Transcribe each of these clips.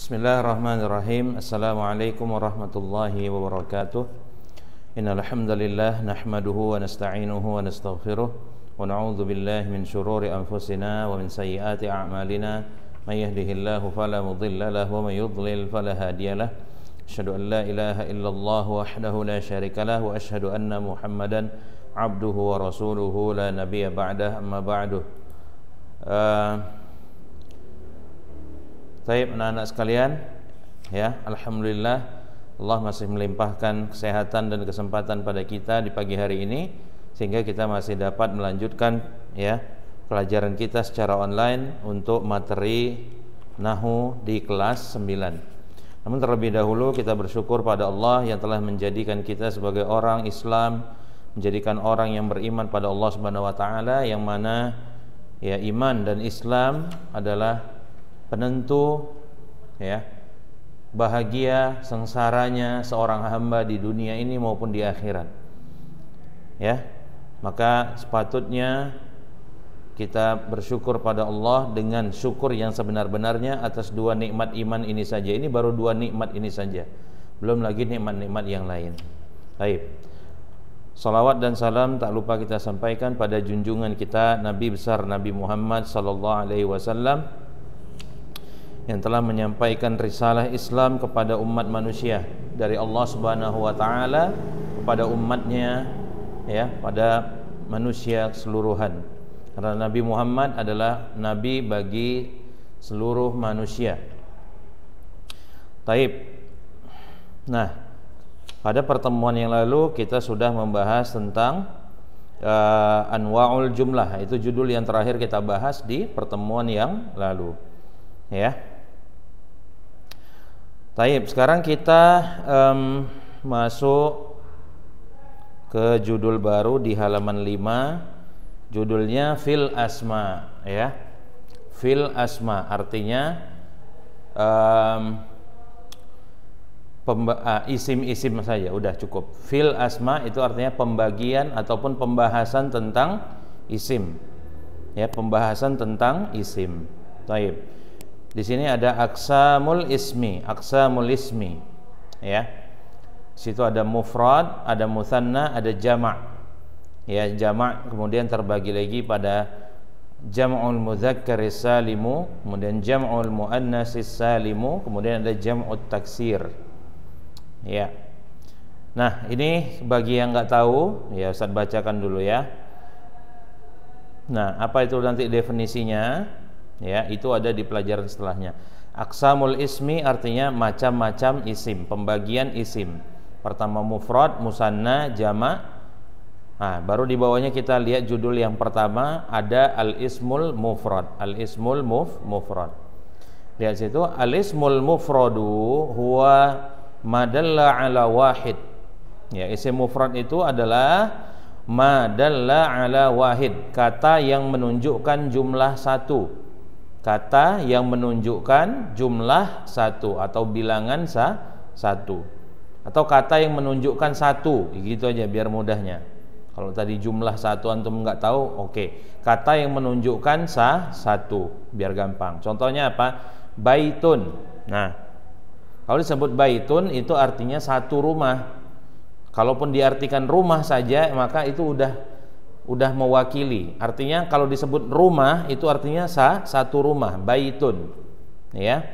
Bismillahirrahmanirrahim. Assalamualaikum warahmatullahi wabarakatuh. Innal hamdalillah nahmaduhu wa nasta'inuhu wa nastaghfiruh wa na'udzu billahi min shururi anfusina wa min sayyiati a'malina may yahdihillahu fala mudilla lahu wa may yudlil fala hadiya lahu. Asyhadu an la ilaha illallah wahdahu la syarika lahu wa asyhadu anna Muhammadan abduhu wa rasuluhu la nabiyya ba'dahu amma ba'du. Uh, Taib anak-anak sekalian, ya, alhamdulillah Allah masih melimpahkan kesehatan dan kesempatan pada kita di pagi hari ini sehingga kita masih dapat melanjutkan ya pelajaran kita secara online untuk materi nahu di kelas 9. Namun terlebih dahulu kita bersyukur pada Allah yang telah menjadikan kita sebagai orang Islam, menjadikan orang yang beriman pada Allah Subhanahu wa taala yang mana ya iman dan Islam adalah penentu ya bahagia sengsaranya seorang hamba di dunia ini maupun di akhirat. Ya. Maka sepatutnya kita bersyukur pada Allah dengan syukur yang sebenar-benarnya atas dua nikmat iman ini saja. Ini baru dua nikmat ini saja. Belum lagi nikmat-nikmat yang lain. Baik. Salawat dan salam tak lupa kita sampaikan pada junjungan kita Nabi besar Nabi Muhammad sallallahu alaihi wasallam yang telah menyampaikan risalah Islam kepada umat manusia dari Allah Subhanahu wa taala kepada umatnya ya pada manusia keseluruhan karena Nabi Muhammad adalah nabi bagi seluruh manusia Taib nah pada pertemuan yang lalu kita sudah membahas tentang uh, anwaul jumlah itu judul yang terakhir kita bahas di pertemuan yang lalu ya Taib, sekarang kita um, masuk ke judul baru di halaman 5. Judulnya fil asma, ya. Fil asma artinya um, isim-isim uh, saja udah cukup. Fil asma itu artinya pembagian ataupun pembahasan tentang isim. Ya, pembahasan tentang isim. Taib. Di sini ada aksa mul ismi, aksa mul ismi. Ya. Situ ada mufrad, ada musanna, ada jamak. Ya, jamak kemudian terbagi lagi pada jam'ul muzakkar salimu, kemudian jam'ul muannas salimu, kemudian ada jam'ut taksir. Ya. Nah, ini bagi yang nggak tahu, ya Ustaz bacakan dulu ya. Nah, apa itu nanti definisinya? ya itu ada di pelajaran setelahnya aksamul ismi artinya macam-macam isim pembagian isim pertama mufrad musanna jama. nah baru di bawahnya kita lihat judul yang pertama ada al ismul mufrad al ismul muf mufrad lihat situ al ismul mufradu huwa madalla ala wahid ya isim mufrad itu adalah madalla ala wahid kata yang menunjukkan jumlah satu kata yang menunjukkan jumlah satu atau bilangan sa satu atau kata yang menunjukkan satu gitu aja biar mudahnya kalau tadi jumlah satu antum nggak tahu oke okay. kata yang menunjukkan sa satu biar gampang contohnya apa baitun nah kalau disebut baitun itu artinya satu rumah kalaupun diartikan rumah saja maka itu udah udah mewakili. Artinya kalau disebut rumah itu artinya sa, satu rumah, baitun. Ya.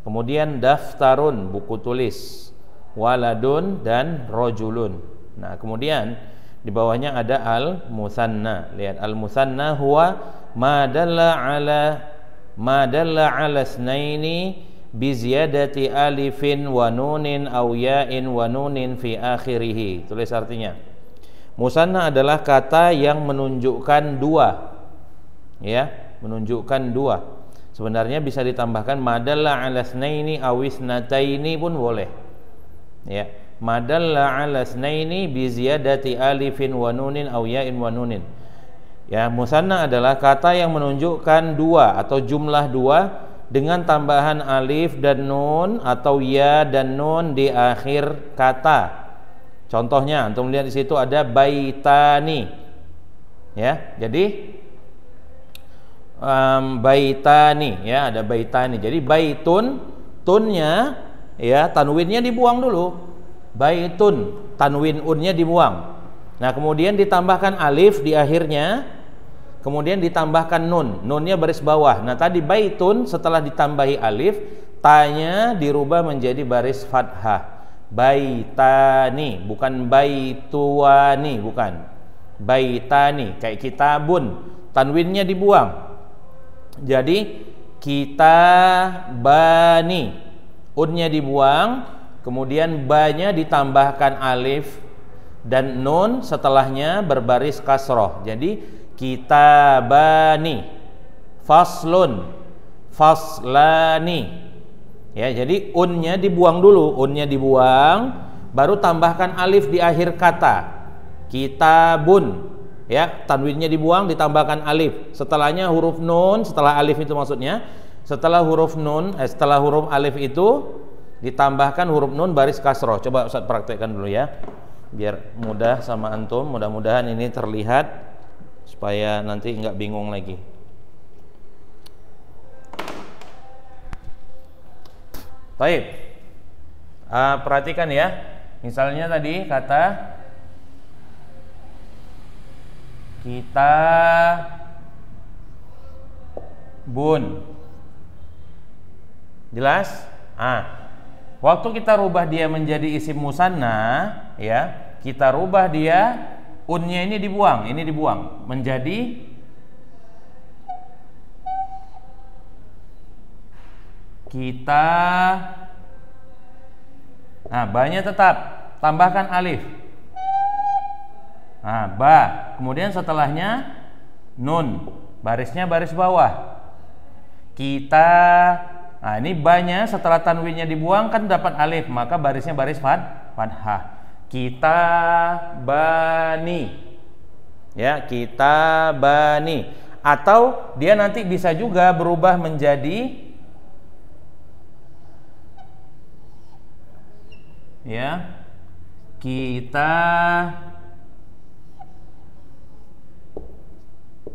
Kemudian daftarun buku tulis, waladun dan rojulun. Nah, kemudian di bawahnya ada al musanna. Lihat al musanna huwa madallah ala madallah ala snaini bi alifin wa nunin aw ya'in wa nunin fi akhirih. Tulis artinya Musanna adalah kata yang menunjukkan dua. Ya, menunjukkan dua. Sebenarnya bisa ditambahkan madalla ala snaini awis nataini pun boleh. Ya, madalla ala snaini bi ziyadati alifin wa nunin aw ya'in wa nunin. Ya, musanna adalah kata yang menunjukkan dua atau jumlah dua dengan tambahan alif dan nun atau ya dan nun di akhir kata Contohnya antum lihat di situ ada baitani. Ya, jadi um, baitani ya, ada baitani. Jadi baitun tunnya ya tanwinnya dibuang dulu. Baitun tanwin unnya dibuang. Nah, kemudian ditambahkan alif di akhirnya. Kemudian ditambahkan nun. Nunnya baris bawah. Nah, tadi baitun setelah ditambahi alif, tanya dirubah menjadi baris fathah baitani bukan baituani bukan baitani kayak kitabun tanwinnya dibuang jadi kita bani unnya dibuang kemudian banya ditambahkan alif dan nun setelahnya berbaris kasroh jadi kita bani faslun faslani Ya, jadi unnya dibuang dulu, unnya dibuang, baru tambahkan alif di akhir kata. Kitabun. Ya, tanwinnya dibuang ditambahkan alif. Setelahnya huruf nun, setelah alif itu maksudnya, setelah huruf nun, eh, setelah huruf alif itu ditambahkan huruf nun baris kasroh. Coba Ustaz praktekkan dulu ya. Biar mudah sama antum, mudah-mudahan ini terlihat supaya nanti nggak bingung lagi. Baik. Uh, perhatikan ya. Misalnya tadi kata kita bun. Jelas? Ah. Waktu kita rubah dia menjadi isim musanna, ya, kita rubah dia unnya ini dibuang, ini dibuang menjadi kita nah banyak tetap tambahkan alif nah ba kemudian setelahnya nun barisnya baris bawah kita nah ini banyak setelah tanwinnya dibuang kan dapat alif maka barisnya baris fat fathah kita bani ya kita bani atau dia nanti bisa juga berubah menjadi ya kita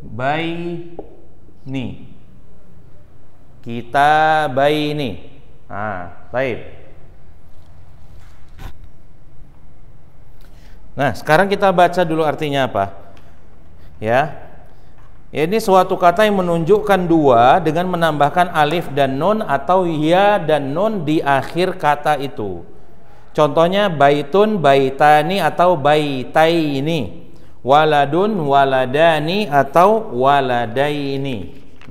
bayi nih kita bayi nih ah baik Nah, sekarang kita baca dulu artinya apa. Ya. Ini suatu kata yang menunjukkan dua dengan menambahkan alif dan nun atau ya dan nun di akhir kata itu. Contohnya baitun baitani atau baitaini. Waladun waladani atau waladaini.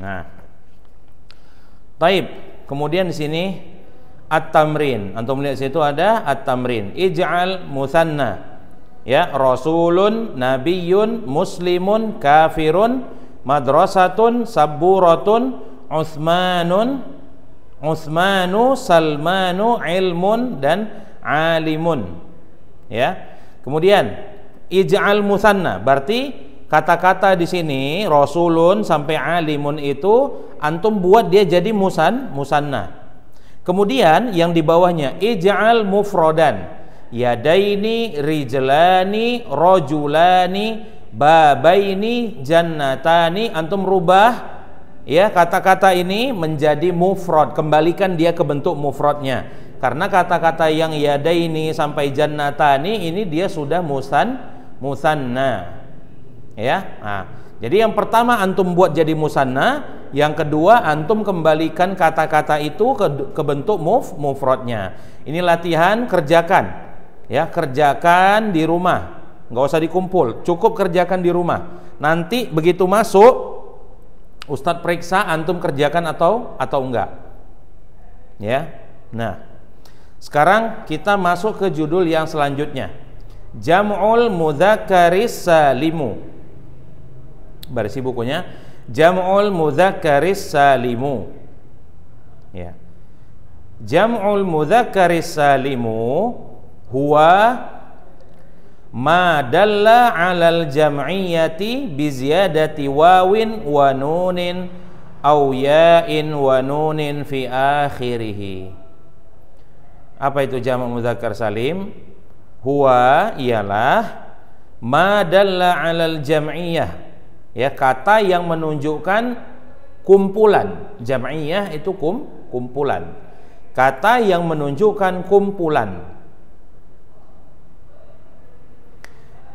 Nah. Taib. Kemudian di sini at-tamrin. Antum lihat situ ada at-tamrin. Ij'al musanna. Ya, rasulun, nabiyyun, muslimun, kafirun, madrasatun, saburatun, Uthmanun, Uthmanu, Salmanu, ilmun dan alimun ya kemudian ij'al musanna berarti kata-kata di sini rasulun sampai alimun itu antum buat dia jadi musan musanna kemudian yang di bawahnya ij'al mufrodan yadaini rijlani rojulani babaini jannatani antum rubah ya kata-kata ini menjadi mufrad kembalikan dia ke bentuk mufradnya karena kata-kata yang ini sampai jannatani ini dia sudah musan musanna. Ya. Nah, jadi yang pertama antum buat jadi musanna, yang kedua antum kembalikan kata-kata itu ke, ke bentuk muf mufrodnya. Ini latihan kerjakan. Ya, kerjakan di rumah. nggak usah dikumpul, cukup kerjakan di rumah. Nanti begitu masuk Ustadz periksa antum kerjakan atau atau enggak. Ya. Nah, sekarang kita masuk ke judul yang selanjutnya. Jam'ul Mudzakkaris Salimu. Berisi bukunya Jam'ul Mudzakkaris Salimu. Ya. Jam'ul Mudzakkaris Salimu huwa ma dalla 'alal jam'iyyati bi ziyadati wawin wa nunin aw ya'in wa nunin fi akhirih. Apa itu jamak mudzakkar salim? Huwa ialah madalla 'alal jam'iyah. Ya, kata yang menunjukkan kumpulan. Jam'iyah itu kum kumpulan. Kata yang menunjukkan kumpulan.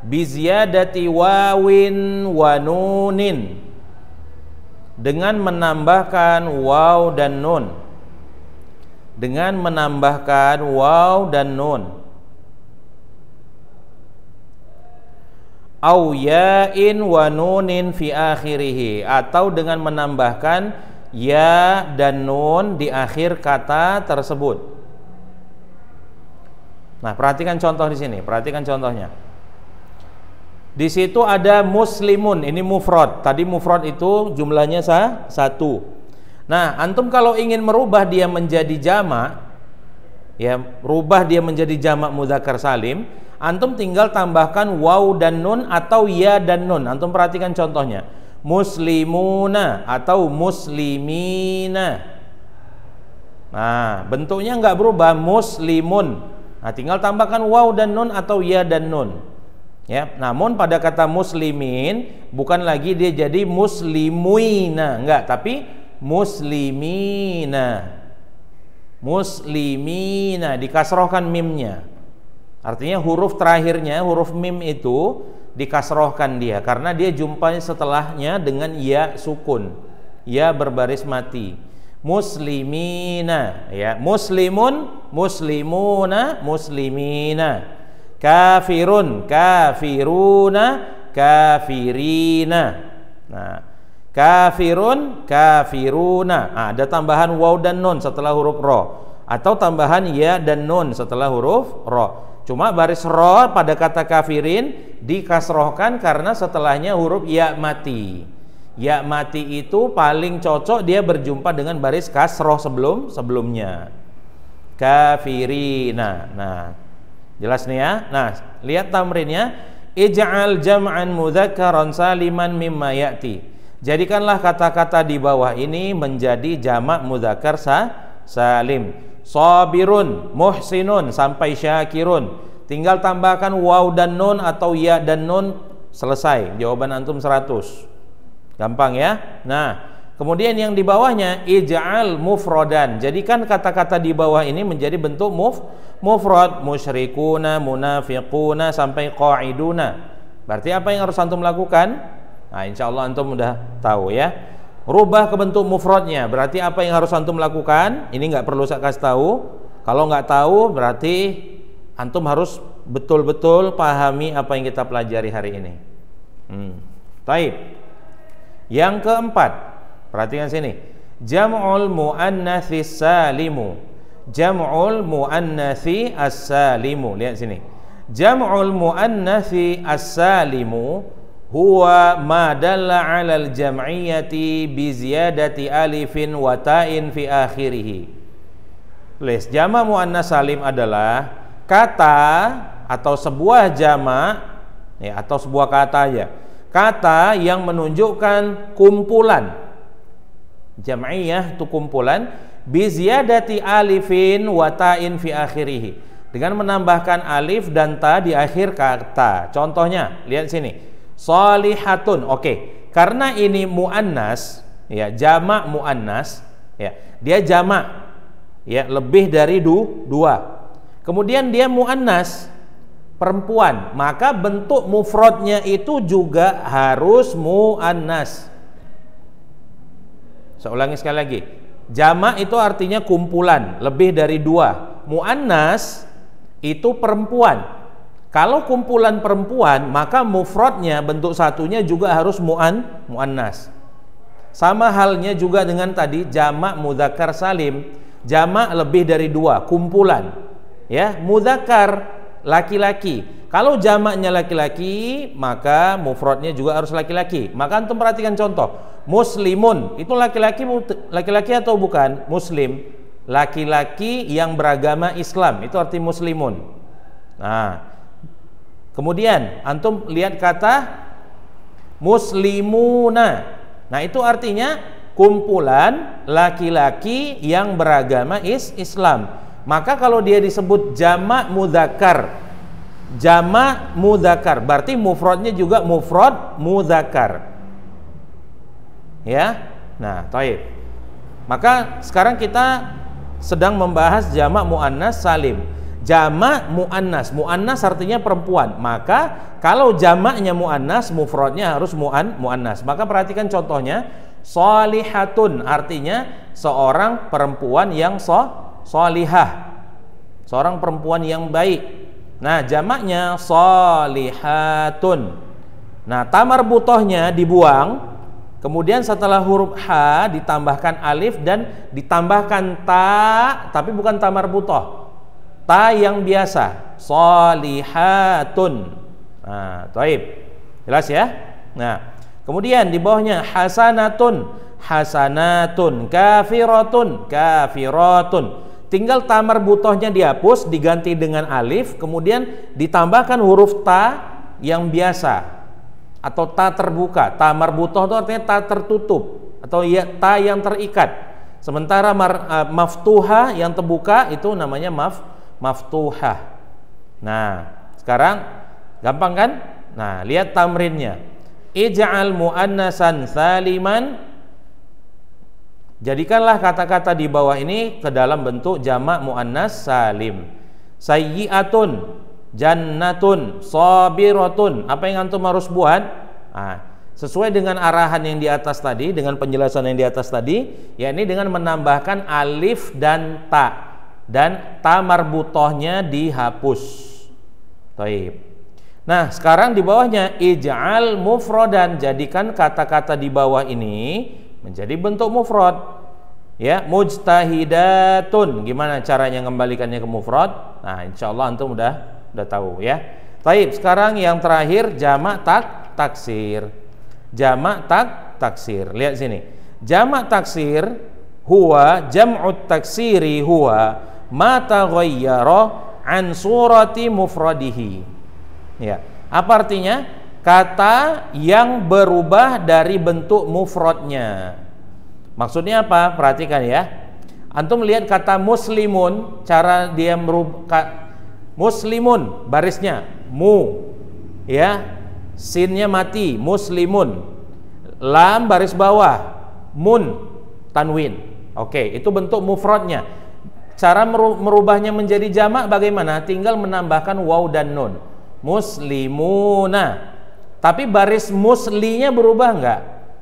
Biziyadati wawin wa nunin dengan menambahkan waw dan nun dengan menambahkan waw dan nun au ya'in wa nunin fi akhirih atau dengan menambahkan ya dan nun di akhir kata tersebut. Nah, perhatikan contoh di sini, perhatikan contohnya. Di situ ada muslimun, ini mufrad. Tadi mufrad itu jumlahnya sah, satu. Nah, antum kalau ingin merubah dia menjadi jama, ya rubah dia menjadi jama muzakkar salim, antum tinggal tambahkan waw dan nun atau ya dan nun. Antum perhatikan contohnya. Muslimuna atau muslimina. Nah, bentuknya nggak berubah muslimun. Nah, tinggal tambahkan waw dan nun atau ya dan nun. Ya, namun pada kata muslimin bukan lagi dia jadi muslimuina, enggak, tapi muslimina muslimina dikasrohkan mimnya artinya huruf terakhirnya huruf mim itu dikasrohkan dia karena dia jumpanya setelahnya dengan ya sukun ya berbaris mati muslimina ya muslimun muslimuna muslimina kafirun kafiruna kafirina nah Kafirun, kafiruna. Nah, ada tambahan waw dan nun setelah huruf ro atau tambahan ya dan nun setelah huruf ro. Cuma baris ro pada kata kafirin dikasrohkan karena setelahnya huruf ya mati. Ya mati itu paling cocok dia berjumpa dengan baris kasroh sebelum sebelumnya. Kafirina. Nah, jelas nih ya. Nah, lihat tamrinnya. Ij'al jam'an mudhakkaran saliman mimma ya'ti. Jadikanlah kata-kata di bawah ini menjadi jamak mudzakkar sa salim. Sabirun, muhsinun sampai syakirun. Tinggal tambahkan waw dan nun atau ya dan nun selesai. Jawaban antum 100. Gampang ya? Nah, kemudian yang di bawahnya ij'al mufradan. Jadikan kata-kata di bawah ini menjadi bentuk muf mufrad musyrikuna, munafiquna sampai qaiduna. Berarti apa yang harus antum lakukan? Nah, insya Allah antum udah tahu ya. Rubah ke bentuk mufradnya. Berarti apa yang harus antum lakukan? Ini nggak perlu saya kasih tahu. Kalau nggak tahu, berarti antum harus betul-betul pahami apa yang kita pelajari hari ini. Hmm. Taib. Yang keempat, perhatikan sini. Jam'ul nasi salimu. Jam'ul muannatsi as-salimu. Lihat sini. Jam'ul muannatsi as-salimu huwa ma dalla 'alal jam'iyyati bi ziyadati alifin wa ta'in fi akhirih. Les jama muannas salim adalah kata atau sebuah jama ya atau sebuah kata ya. Kata yang menunjukkan kumpulan. Jam'iyah itu kumpulan bi ziyadati alifin wa ta'in fi akhirih. Dengan menambahkan alif dan ta di akhir kata. Contohnya, lihat sini Salihatun, Oke, okay. karena ini muannas, ya jamak muannas, ya dia jamak, ya lebih dari du, dua. Kemudian dia muannas perempuan, maka bentuk mufrodnya itu juga harus muannas. Saya ulangi sekali lagi, jamak itu artinya kumpulan lebih dari dua. Muannas itu perempuan, kalau kumpulan perempuan, maka mufradnya bentuk satunya juga harus mu'an, mu'annas. Sama halnya juga dengan tadi jamak mudzakkar salim. Jamak lebih dari dua, kumpulan. Ya, mudzakkar laki-laki. Kalau jamaknya laki-laki, maka mufradnya juga harus laki-laki. Maka antum perhatikan contoh. Muslimun, itu laki-laki laki-laki atau bukan? Muslim. Laki-laki yang beragama Islam, itu arti muslimun. Nah, Kemudian antum lihat kata muslimuna. Nah, itu artinya kumpulan laki-laki yang beragama is Islam. Maka kalau dia disebut jamak mudzakkar, jamak mudzakkar berarti mufradnya juga mufrad mudzakkar. Ya. Nah, taib. Maka sekarang kita sedang membahas jamak muannas salim. Jama mu'annas. Mu'annas artinya perempuan. Maka kalau jamaknya mu'annas, mufrodnya harus mu'an mu'annas. Maka perhatikan contohnya. Solihatun artinya seorang perempuan yang so, solihah. Seorang perempuan yang baik. Nah jamaknya solihatun. Nah tamar butohnya dibuang. Kemudian setelah huruf H ditambahkan alif dan ditambahkan ta tapi bukan tamar butoh Ta yang biasa, solihatun. Nah, taib. Jelas ya? Nah, kemudian di bawahnya hasanatun, hasanatun, kafiratun, kafiratun tinggal tamar butohnya dihapus diganti dengan alif kemudian ditambahkan huruf ta yang biasa atau ta terbuka tamar butoh itu artinya ta tertutup atau ya ta yang terikat sementara mar, uh, maftuha yang terbuka itu namanya maf maftuhah. Nah, sekarang gampang kan? Nah, lihat tamrinnya. Ij'al muannasan saliman Jadikanlah kata-kata di bawah ini ke dalam bentuk jamak muannas salim. Sayyi'atun, jannatun, sabiratun. Apa yang antum harus buat? Nah, sesuai dengan arahan yang di atas tadi, dengan penjelasan yang di atas tadi, yakni dengan menambahkan alif dan ta dan tamar butohnya dihapus. Taib. Nah, sekarang di bawahnya ij'al mufrodan, jadikan kata-kata di bawah ini menjadi bentuk mufrad. Ya, mujtahidatun. Gimana caranya mengembalikannya ke mufrad? Nah, insya Allah antum udah udah tahu ya. Taib, sekarang yang terakhir jamak tak taksir. Jamak tak taksir. Lihat sini. Jamak taksir huwa jam'ut taksiri huwa mata ghayyara an surati mufradihi. Ya. Apa artinya? Kata yang berubah dari bentuk mufradnya. Maksudnya apa? Perhatikan ya. Antum lihat kata muslimun, cara dia merubah muslimun barisnya mu ya sinnya mati muslimun lam baris bawah mun tanwin oke itu bentuk mufradnya Cara merubahnya menjadi jamak bagaimana? Tinggal menambahkan waw dan nun. Muslimuna. Tapi baris muslinya berubah enggak?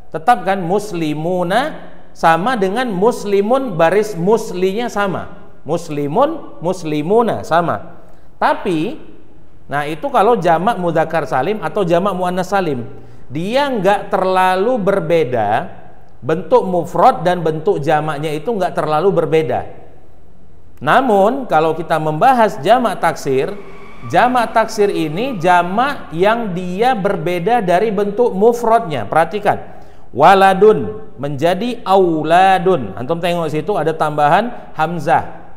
Tetap kan muslimuna sama dengan muslimun baris muslinya sama. Muslimun, muslimuna sama. Tapi nah itu kalau jamak mudzakkar salim atau jamak muannas salim, dia enggak terlalu berbeda bentuk mufrad dan bentuk jamaknya itu enggak terlalu berbeda. Namun kalau kita membahas jamak taksir, jamak taksir ini jamak yang dia berbeda dari bentuk mufradnya. Perhatikan, waladun menjadi auladun. Antum tengok situ ada tambahan hamzah.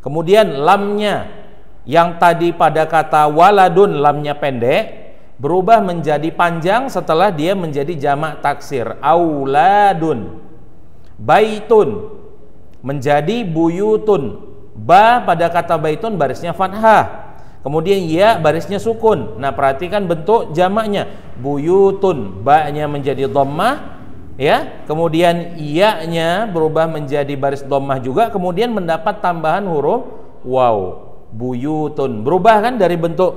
Kemudian lamnya yang tadi pada kata waladun lamnya pendek berubah menjadi panjang setelah dia menjadi jamak taksir auladun baitun menjadi buyutun Ba pada kata baitun barisnya fathah. Kemudian ya barisnya sukun. Nah, perhatikan bentuk jamaknya. Buyutun, ba-nya menjadi dhammah ya. Kemudian ya-nya berubah menjadi baris dhammah juga, kemudian mendapat tambahan huruf wow Buyutun. Berubah kan dari bentuk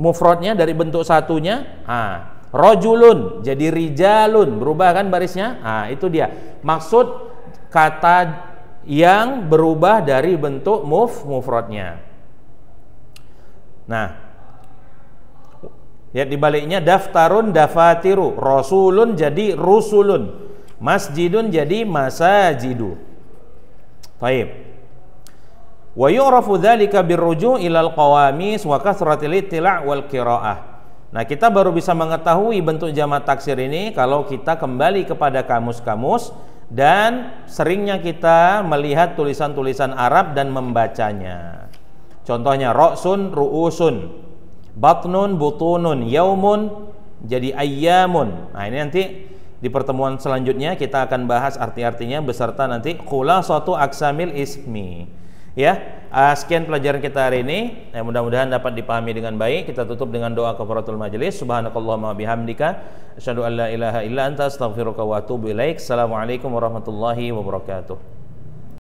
mufradnya dari bentuk satunya? Ah, rojulun jadi rijalun berubah kan barisnya? Ah, itu dia. Maksud kata yang berubah dari bentuk move mufrodnya. Nah, lihat dibaliknya daftarun dafatiru, rasulun jadi rusulun, masjidun jadi masajidu. Taib. Wa yu'rafu dzalika birruju' ilal qawamis wa kathratil ittila' wal qira'ah. Nah, kita baru bisa mengetahui bentuk jamak taksir ini kalau kita kembali kepada kamus-kamus dan seringnya kita melihat tulisan-tulisan Arab dan membacanya. Contohnya roksun, ruusun, batnun, butunun, yaumun, jadi ayamun. Nah ini nanti di pertemuan selanjutnya kita akan bahas arti-artinya beserta nanti kula suatu aksamil ismi ya uh, sekian pelajaran kita hari ini ya, mudah-mudahan dapat dipahami dengan baik kita tutup dengan doa kafaratul majelis subhanakallahumma bihamdika asyhadu an la ilaha illa anta astaghfiruka wa atubu ilaik assalamualaikum warahmatullahi wabarakatuh